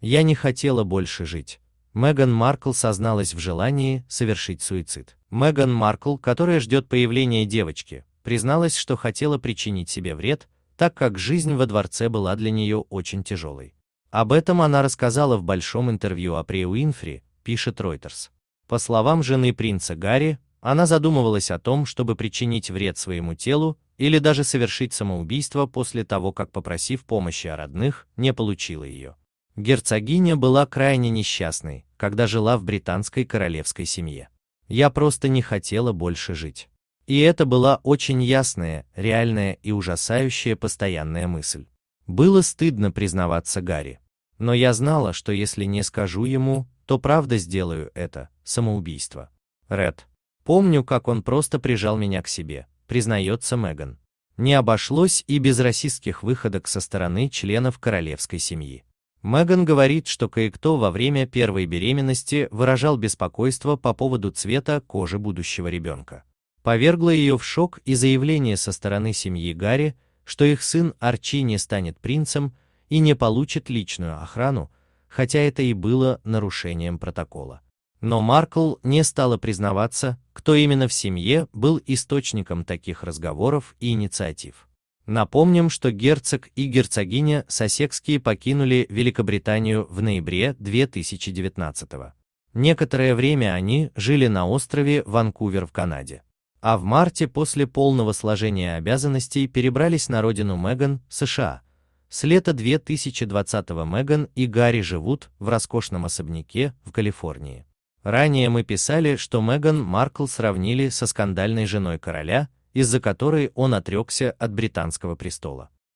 Я не хотела больше жить. Меган Маркл созналась в желании совершить суицид. Меган Маркл, которая ждет появления девочки, призналась, что хотела причинить себе вред, так как жизнь во дворце была для нее очень тяжелой. Об этом она рассказала в большом интервью о При Уинфри, пишет Reuters. По словам жены принца Гарри, она задумывалась о том, чтобы причинить вред своему телу или даже совершить самоубийство после того, как, попросив помощи о родных, не получила ее. Герцогиня была крайне несчастной, когда жила в британской королевской семье. Я просто не хотела больше жить. И это была очень ясная, реальная и ужасающая постоянная мысль. Было стыдно признаваться Гарри. Но я знала, что если не скажу ему, то правда сделаю это, самоубийство. Ред. Помню, как он просто прижал меня к себе, признается Меган. Не обошлось и без расистских выходок со стороны членов королевской семьи. Меган говорит, что кое-кто во время первой беременности выражал беспокойство по поводу цвета кожи будущего ребенка. Повергло ее в шок и заявление со стороны семьи Гарри, что их сын Арчи не станет принцем и не получит личную охрану, хотя это и было нарушением протокола. Но Маркл не стала признаваться, кто именно в семье был источником таких разговоров и инициатив. Напомним, что герцог и герцогиня Сосекские покинули Великобританию в ноябре 2019 года. Некоторое время они жили на острове Ванкувер в Канаде. А в марте после полного сложения обязанностей перебрались на родину Меган, США. С лета 2020 Меган и Гарри живут в роскошном особняке в Калифорнии. Ранее мы писали, что Меган Маркл сравнили со скандальной женой короля, из-за которой он отрекся от британского престола.